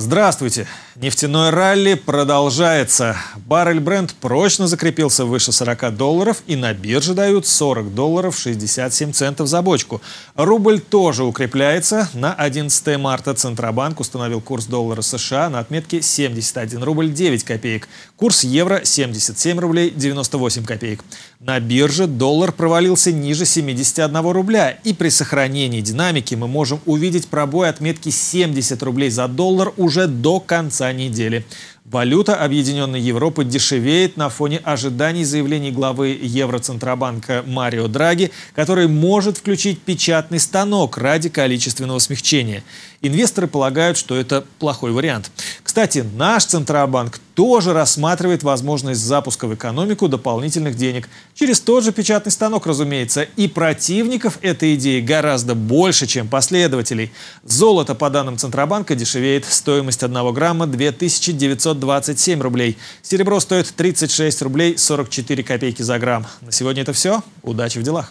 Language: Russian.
Здравствуйте! Нефтяной ралли продолжается. Баррель бренд прочно закрепился выше 40 долларов и на бирже дают 40 долларов 67 центов за бочку. Рубль тоже укрепляется. На 11 марта Центробанк установил курс доллара США на отметке 71 рубль 9 копеек. Курс евро 77 рублей 98 копеек. На бирже доллар провалился ниже 71 рубля и при сохранении динамики мы можем увидеть пробой отметки 70 рублей за доллар уже уже до конца недели. Валюта Объединенной Европы дешевеет на фоне ожиданий заявлений главы Евроцентробанка Марио Драги, который может включить печатный станок ради количественного смягчения. Инвесторы полагают, что это плохой вариант. Кстати, наш Центробанк тоже рассматривает возможность запуска в экономику дополнительных денег. Через тот же печатный станок, разумеется. И противников этой идеи гораздо больше, чем последователей. Золото, по данным Центробанка, дешевеет. Стоимость 1 грамма 2927 рублей. Серебро стоит 36 рублей 44 копейки за грамм. На сегодня это все. Удачи в делах!